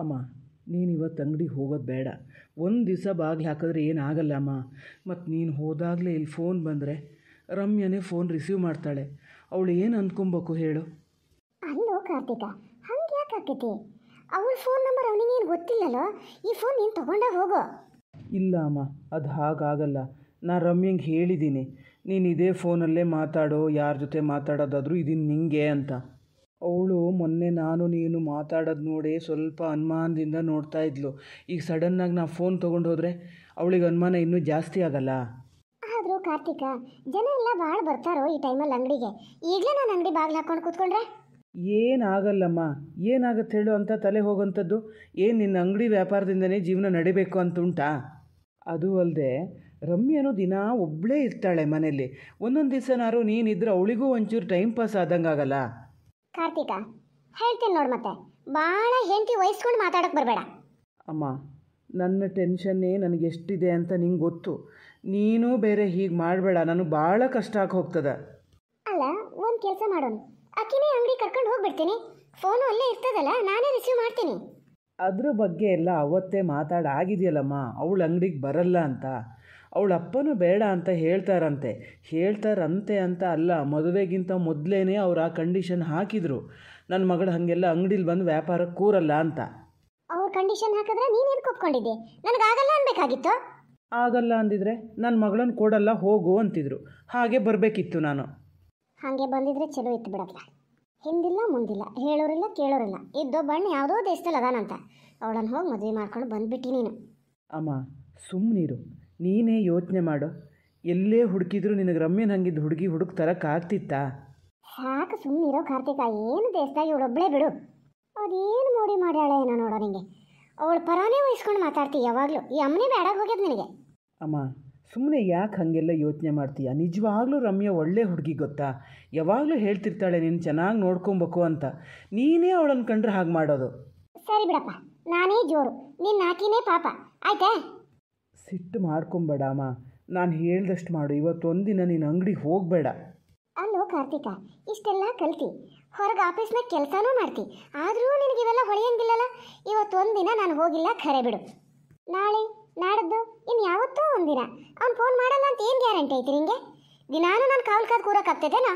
ಅಮ್ಮ ನೀನು ಇವತ್ತು ಅಂಗಡಿಗೆ ಹೋಗೋದು ಬೇಡ ಒಂದು ದಿವಸ ಬಾಗಿಲು ಹಾಕಿದ್ರೆ ಏನಾಗಲ್ಲ ಅಮ್ಮ ಮತ್ತು ನೀನು ಹೋದಾಗಲೇ ಇಲ್ಲಿ ಫೋನ್ ಬಂದರೆ ರಮ್ಯನೇ ಫೋನ್ ರಿಸೀವ್ ಮಾಡ್ತಾಳೆ ಅವಳು ಏನು ಅಂದ್ಕೊಬೇಕು ಹೇಳು ಅಲ್ಲೋ ಕಾರ್ತಿಕ ಹಂಗೆ ಯಾಕೆ ಫೋನ್ ನಂಬರ್ ಏನು ಗೊತ್ತಿಲ್ಲಲ್ಲೋ ಈ ಫೋನ್ ನೀನು ತಗೊಂಡ ಹೋಗೋ ಇಲ್ಲ ಅಮ್ಮ ಅದು ಹಾಗಾಗಲ್ಲ ನಾ ರಮ್ಯಂಗೆ ಹೇಳಿದ್ದೀನಿ ನೀನು ಇದೇ ಫೋನಲ್ಲೇ ಮಾತಾಡೋ ಯಾರ ಜೊತೆ ಮಾತಾಡೋದಾದರೂ ಇದೀನಿ ನಿಂಗೆ ಅಂತ ಅವಳು ಮೊನ್ನೆ ನಾನು ನೀನು ಮಾತಾಡೋದು ನೋಡಿ ಸ್ವಲ್ಪ ಅನುಮಾನದಿಂದ ನೋಡ್ತಾ ಇದ್ಲು ಈಗ ಸಡನ್ನಾಗಿ ನಾ ಫೋನ್ ತೊಗೊಂಡು ಹೋದರೆ ಅವಳಿಗೆ ಅನುಮಾನ ಇನ್ನೂ ಜಾಸ್ತಿ ಆಗಲ್ಲ ಆದರೂ ಕಾರ್ತಿಕ ಜನ ಎಲ್ಲ ಭಾಳ ಬರ್ತಾರೋ ಈ ಟೈಮಲ್ಲಿ ಅಂಗಡಿಗೆ ಈಗಲೇ ನಾನು ಅಂಗಡಿ ಬಾಗಿಲು ಹಾಕೊಂಡು ಕೂತ್ಕೊಂಡ್ರೆ ಏನಾಗಲ್ಲಮ್ಮ ಏನಾಗುತ್ತೆ ಹೇಳು ಅಂತ ತಲೆ ಹೋಗೋಂಥದ್ದು ಏನು ನಿನ್ನ ಅಂಗಡಿ ವ್ಯಾಪಾರದಿಂದನೇ ಜೀವನ ನಡಿಬೇಕು ಉಂಟಾ ಅದು ಅಲ್ಲದೆ ರಮ್ಯನು ದಿನ ಒಬ್ಬಳೇ ಇರ್ತಾಳೆ ಮನೆಯಲ್ಲಿ ಒಂದೊಂದು ದಿವಸನಾರು ನೀನಿದ್ರೆ ಅವಳಿಗೂ ಒಂಚೂರು ಟೈಮ್ ಪಾಸ್ ಆದಂಗೆ ಆಗಲ್ಲ ಕಾರ್ತಿಕ ಹೇಳ್ತೀನಿ ನೋಡಿ ಮತ್ತೆ ಭಾಳ ಹೆಂಡತಿ ವಹಿಸ್ಕೊಂಡು ಮಾತಾಡೋಕೆ ಬರಬೇಡ ಅಮ್ಮ ನನ್ನ ಟೆನ್ಷನ್ನೇ ನನಗೆ ಎಷ್ಟಿದೆ ಅಂತ ನಿಂಗೆ ಗೊತ್ತು ನೀನು ಬೇರೆ ಹೀಗೆ ಮಾಡಬೇಡ ನನಗೆ ಭಾಳ ಕಷ್ಟ ಆಗಿ ಹೋಗ್ತದೆ ಅಲ್ಲ ಒಂದು ಕೆಲಸ ಮಾಡೋಣ ಅಕ್ಕಿನೇ ಅಂಗಡಿ ಕರ್ಕೊಂಡು ಹೋಗ್ಬಿಡ್ತೀನಿ ಫೋನು ಅಲ್ಲೇ ಇರ್ತದಲ್ಲ ನಾನೇ ರಿಸೀವ್ ಮಾಡ್ತೀನಿ ಅದ್ರ ಬಗ್ಗೆ ಎಲ್ಲ ಅವತ್ತೇ ಮಾತಾಡ ಆಗಿದೆಯಲ್ಲಮ್ಮ ಅವಳು ಅಂಗಡಿಗೆ ಬರಲ್ಲ ಅಂತ ಅವಳ ಅಪ್ಪನೂ ಬೇಡ ಅಂತ ಹೇಳ್ತಾರಂತೆ ಹೇಳ್ತಾರಂತೆ ಅಂತ ಅಲ್ಲ ಮದುವೆಗಿಂತ ಮೊದಲೇ ಅವ್ರು ಆ ಕಂಡೀಷನ್ ಹಾಕಿದರು ನನ್ನ ಮಗಳು ಹಾಗೆಲ್ಲ ಅಂಗಡಿಲಿ ಬಂದು ವ್ಯಾಪಾರ ಕೂರಲ್ಲ ಅಂತ ಅವ್ರ ಕಂಡೀಷನ್ ಹಾಕಿದ್ರೆ ನೀನು ಎದಕ್ಕೆ ನನಗೆ ಆಗಲ್ಲ ಅನ್ಬೇಕಾಗಿತ್ತು ಆಗಲ್ಲ ಅಂದಿದ್ರೆ ನನ್ನ ಮಗಳನ್ನು ಕೊಡಲ್ಲ ಹೋಗು ಅಂತಿದ್ರು ಹಾಗೆ ಬರಬೇಕಿತ್ತು ನಾನು ಹಾಗೆ ಬಂದಿದ್ರೆ ಚಲೋ ಇತ್ತು ಬಿಡಲ್ಲ ಹಿಂದಿಲ್ಲ ಮುಂದಿಲ್ಲ ಹೇಳೋರಿಲ್ಲ ಕೇಳೋರಿಲ್ಲ ಇದ್ದೋ ಬಣ್ಣ ಯಾವುದೋ ದೇಶದಲ್ಲಿ ಅದಾನಂತ ಅವಳನ್ನು ಹೋಗಿ ಮದುವೆ ಮಾಡ್ಕೊಂಡು ಬಂದ್ಬಿಟ್ಟಿ ನೀನು ಅಮ್ಮ ಸುಮ್ಮನಿರು ನೀನೇ ಯೋಚನೆ ಮಾಡು ಎಲ್ಲೇ ಹುಡುಕಿದ್ರು ನಿನಗೆ ರಮ್ಯನ ಹಂಗಿದ್ದು ಹುಡುಗಿ ಹುಡುಕ್ ತರಕ್ಕಾಗ್ತಿತ್ತಾ ಸಾಕು ಸುಮ್ಮನಿರೋ ಕಾರ್ತಿಕ ಏನು ದೇಶದಾಗ ಇವಳೊಬ್ಬಳೇ ಬಿಡು ಅದೇನು ಮೋಡಿ ಮಾಡ್ಯಾಳೆ ಏನೋ ನೋಡೋ ನಿಂಗೆ ಅವಳು ಪರಾನೇ ವಹಿಸ್ಕೊಂಡು ಮಾತಾಡ್ತಿ ಯಾವಾಗಲೂ ಈ ಅಮ್ಮನೇ ಬೇಡಾಗ ಹೋಗ್ಯದ ನಿನಗೆ ಅಮ್ಮ ಸುಮ್ಮನೆ ಯಾಕೆ ಹಾಗೆಲ್ಲ ಯೋಚನೆ ಮಾಡ್ತೀಯ ನಿಜವಾಗ್ಲೂ ರಮ್ಯ ಒಳ್ಳೆ ಹುಡುಗಿ ಗೊತ್ತಾ ಯಾವಾಗಲೂ ಹೇಳ್ತಿರ್ತಾಳೆ ನೀನು ಚೆನ್ನಾಗಿ ನೋಡ್ಕೊಬೇಕು ಅಂತ ನೀನೇ ಅವಳನ್ನು ಕಂಡ್ರೆ ಹಾಗೆ ಮಾಡೋದು ಸರಿ ಬಿಡಪ್ಪ ನಾನೇ ಜೋರು ನಿನ್ನ ಆಕಿನೇ ಪಾಪ ಆಯ್ತಾ ಸಿಟ್ಟು ಮಾಡ್ಕೊಂಬೇಡ ಅಮ್ಮ ನಾನು ಹೇಳ್ದಷ್ಟು ಮಾಡು ಇವತ್ತೊಂದಿನ ನೀನು ಅಂಗಡಿ ಹೋಗಬೇಡ ಅಲ್ಲೋ ಕಾರ್ತಿಕ ಇಷ್ಟೆಲ್ಲ ಕಲ್ತಿ ಹೊರಗೆ ಆಫೀಸ್ನಾಗ ಕೆಲಸನೂ ಮಾಡ್ತಿ ಆದರೂ ನಿನಗೆ ಇವೆಲ್ಲ ಹೊಳೆಯಂಗಿಲ್ಲಲ್ಲ ಇವತ್ತೊಂದಿನ ನಾನು ಹೋಗಿಲ್ಲ ಖರೆ ಬಿಡು ನಾಳೆ ನಾಡದ್ದು ಇನ್ನು ಯಾವತ್ತೂ ಒಂದಿನ ಅವ್ನು ಫೋನ್ ಮಾಡಲ್ಲ ಅಂತ ಏನು ಗ್ಯಾರಂಟಿ ಐತಿ ನಿಂಗೆ ದಿನಾನು ನಾನು ಕಾಲು ಕಾದು ಕೂರೋಕ್ಕಾಗ್ತದೇನಾ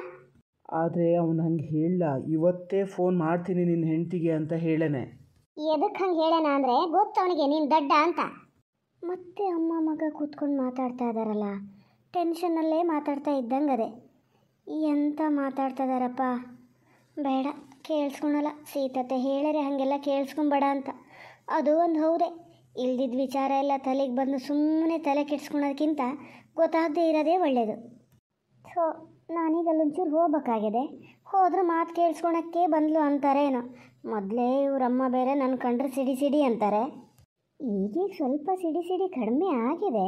ಆದರೆ ಅವನು ಹಂಗೆ ಹೇಳಲ್ಲ ಇವತ್ತೇ ಫೋನ್ ಮಾಡ್ತೀನಿ ನಿನ್ನ ಹೆಂಡತಿಗೆ ಅಂತ ಹೇಳೇನೆ ಎದಕ್ಕೆ ಹಂಗೆ ಹೇಳೋಣ ಅಂದರೆ ಗೊತ್ತು ಅವನಿಗೆ ನೀನು ದಡ್ಡ ಅಂತ ಮತ್ತೆ ಅಮ್ಮ ಮಗ ಕೂತ್ಕೊಂಡು ಮಾತಾಡ್ತಾ ಇದ್ದಾರಲ್ಲ ಟೆನ್ಷನಲ್ಲೇ ಮಾತಾಡ್ತಾ ಇದ್ದಂಗೆ ಅದೇ ಎಂಥ ಮಾತಾಡ್ತಾ ಇದ್ದಾರಪ್ಪ ಬೇಡ ಕೇಳಿಸ್ಕೊಳಲ್ಲ ಸೀತತೆ ಹೇಳರೆ ಹಾಗೆಲ್ಲ ಕೇಳಿಸ್ಕೊಂಬೇಡ ಅಂತ ಅದು ಒಂದು ಹೌದೇ ಇಲ್ದಿದ್ದ ವಿಚಾರ ಎಲ್ಲ ತಲೆಗೆ ಬಂದು ಸುಮ್ಮನೆ ತಲೆ ಕೆಡ್ಸ್ಕೊಳೋದಕ್ಕಿಂತ ಗೊತ್ತಾಗದೇ ಇರೋದೇ ಒಳ್ಳೆಯದು ಸೊ ನಾನೀಗ ಅಲ್ಲೊಂಚೂರು ಹೋಗ್ಬೇಕಾಗಿದೆ ಹೋದ್ರೆ ಮಾತು ಕೇಳಿಸ್ಕೊಳಕ್ಕೆ ಬಂದಳು ಅಂತಾರೇನೋ ಮೊದಲೇ ಇವರಮ್ಮ ಬೇರೆ ನನ್ನ ಕಂಡ್ರೆ ಸಿಡಿ ಸಿಡಿ ಅಂತಾರೆ ಈಗೀಗ ಸ್ವಲ್ಪ ಸಿಡಿ ಸಿಡಿ ಕಡಿಮೆ ಆಗಿದೆ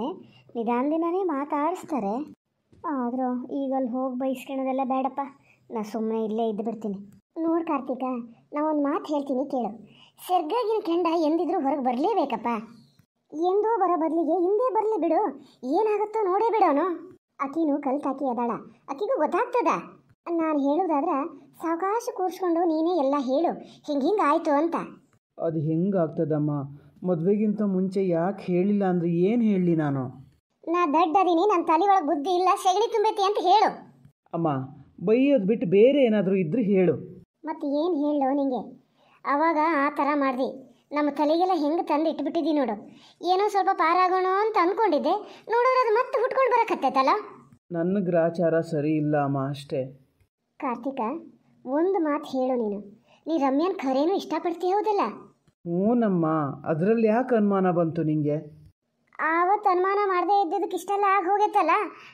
ನಿಧಾನದಿಂದನೇ ಮಾತಾಡಿಸ್ತಾರೆ ಆದರೂ ಈಗ ಅಲ್ಲಿ ಹೋಗಿ ಬಯಸ್ಕೊಳ್ಳೋದೆಲ್ಲ ಬೇಡಪ್ಪ ನಾ ಸುಮ್ಮನೆ ಇಲ್ಲೇ ಇದ್ದು ಬಿಡ್ತೀನಿ ನೋಡಿ ಕಾರ್ತಿಕ ನಾವೊಂದು ಒಂದು ಮಾತು ಹೇಳ್ತೀನಿ ಕೇಳು ಸೆರ್ಗಾಗಿನ ಕೆಂಡ ಎಂದಿದ್ರೂ ಹೊರಗೆ ಬರಲೇಬೇಕಪ್ಪ ಎಂದೋ ಬರೋ ಬದಲಿಗೆ ಹಿಂದೆ ಬರಲಿ ಬಿಡು ಏನಾಗುತ್ತೋ ನೋಡೇ ಬಿಡೋನು ಅಕಿನೂ ಕಲ್ತಾಕಿ ಅದಾಳ ಅಕಿಗೂ ಗೊತ್ತಾಗ್ತದ ನಾನು ಹೇಳೋದಾದ್ರೆ ಸಾವಕಾಶ ಕೂರಿಸ್ಕೊಂಡು ನೀನೇ ಎಲ್ಲ ಹೇಳು ಹಿಂಗೆ ಹಿಂಗೆ ಆಯಿತು ಅಂತ ಅದು ಹೆಂಗಾಗ್ತದಮ್ಮ ಮದುವೆಗಿಂತ ಮುಂಚೆ ಯಾಕೆ ಹೇಳಿಲ್ಲ ಅಂದ್ರೆ ಏನು ಹೇಳಲಿ ನಾನು ನಾ ದಡ್ಡದೀನಿ ನನ್ನ ತಲೆ ಒಳಗೆ ಬುದ್ಧಿ ಇಲ್ಲ ಸೆಗಣಿ ತುಂಬೈತಿ ಅಂತ ಹೇಳು ಅಮ್ಮ ಬಯ್ಯೋದು ಬಿಟ್ಟು ಬೇರೆ ಏನಾದರೂ ಇದ್ರೆ ಹೇಳು ಮತ್ತೆ ಏನು ಹೇಳೋ ನಿಂಗೆ ಅವಾಗ ಆ ಥರ ಮಾಡಿದೆ ನಮ್ಮ ತಲೆಗೆಲ್ಲ ಹೆಂಗೆ ತಂದು ಇಟ್ಬಿಟ್ಟಿದ್ದೀನಿ ನೋಡು ಏನೋ ಸ್ವಲ್ಪ ಪಾರಾಗೋಣ ಅಂತ ಅಂದ್ಕೊಂಡಿದ್ದೆ ನೋಡೋರು ಅದು ಮತ್ತೆ ಹುಟ್ಕೊಂಡು ಬರಕತ್ತೈತಲ್ಲ ನನ್ನ ಗ್ರಾಚಾರ ಸರಿ ಇಲ್ಲ ಅಮ್ಮ ಅಷ್ಟೇ ಕಾರ್ತಿಕ ಒಂದು ಮಾತು ಹೇಳು ನೀನು ನೀ ರಮ್ಯಾನ್ ಖರೇನೂ ಇಷ್ಟಪಡ್ತೀಯ ಹೌದಲ್ಲ ಹ್ಞೂನಮ್ಮ ಅದರಲ್ಲಿ ಯಾಕೆ ಅನುಮಾನ ಬಂತು ನಿಂಗೆ ಆವತ್ತು ಅನುಮಾನ ಮಾಡದೇ ಇದ್ದಿದ್ದಕ್ಕೆ ಇಷ್ಟೆಲ್ಲ ಆಗಿ ಹೋಗೈತಲ್ಲ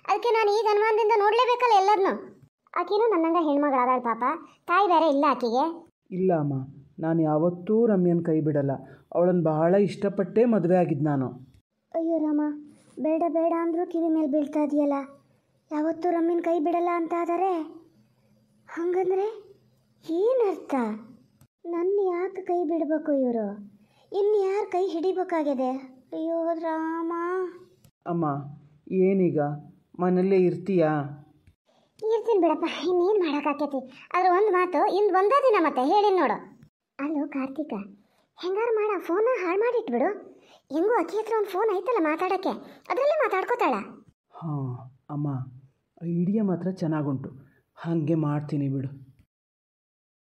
ಅದಕ್ಕೆ ನಾನು ಈಗ ಅನುಮಾನದಿಂದ ನೋಡಲೇಬೇಕಲ್ಲ ಎಲ್ಲದನ್ನು ಆಕಿನೂ ನನ್ನಂಗ ಹೆಣ್ಮಗಳಾದಾಳ ಪಾಪ ತಾಯಿ ಬೇರೆ ಇಲ್ಲ ಆಕೆಗೆ ಇಲ್ಲ ಅಮ್ಮ ನಾನು ಯಾವತ್ತೂ ರಮ್ಯನ ಕೈ ಬಿಡಲ್ಲ ಅವಳನ್ನು ಬಹಳ ಇಷ್ಟಪಟ್ಟೇ ಮದುವೆ ಆಗಿದ್ದು ನಾನು ಅಯ್ಯೋ ರಾಮ ಬೇಡ ಬೇಡ ಅಂದರೂ ಕಿವಿ ಮೇಲೆ ಬೀಳ್ತಾ ಇದೆಯಲ್ಲ ಯಾವತ್ತೂ ರಮ್ಯನ ಕೈ ಬಿಡಲ್ಲ ಅಂತ ಆದರೆ ಹಂಗಂದ್ರೆ ಏನರ್ಥ ಕೈ ಬಿಡಬೇಕು ಇವರು ಇನ್ನು ಯಾರು ಕೈ ಹಿಡಿಬೇಕಾಗಿದೆ ಅಯ್ಯೋ ರಾಮ ಅಮ್ಮ ಏನೀಗ ಮನೇಲೇ ಇರ್ತೀಯಾ ಇರ್ತೀನಿ ಬಿಡಪ್ಪ ಇನ್ನೇನು ಮಾಡೋಕ್ಕಾಕೈತಿ ಆದ್ರೆ ಒಂದು ಮಾತು ಇಂದು ಒಂದೇ ದಿನ ಮತ್ತೆ ಹೇಳಿ ನೋಡು ಅಲ್ಲೋ ಕಾರ್ತಿಕ ಹೆಂಗಾರು ಮಾಡ ಫೋನ ಹಾಳು ಮಾಡಿಟ್ಬಿಡು ಹೆಂಗೂ ಅಕ್ಕಿ ಹತ್ರ ಒಂದು ಫೋನ್ ಐತಲ್ಲ ಮಾತಾಡೋಕ್ಕೆ ಅದರಲ್ಲೇ ಮಾತಾಡ್ಕೋತಾಳ ಹಾಂ ಅಮ್ಮ ಐಡಿಯಾ ಮಾತ್ರ ಚೆನ್ನಾಗುಂಟು ಹಾಗೆ ಮಾಡ್ತೀನಿ ಬಿಡು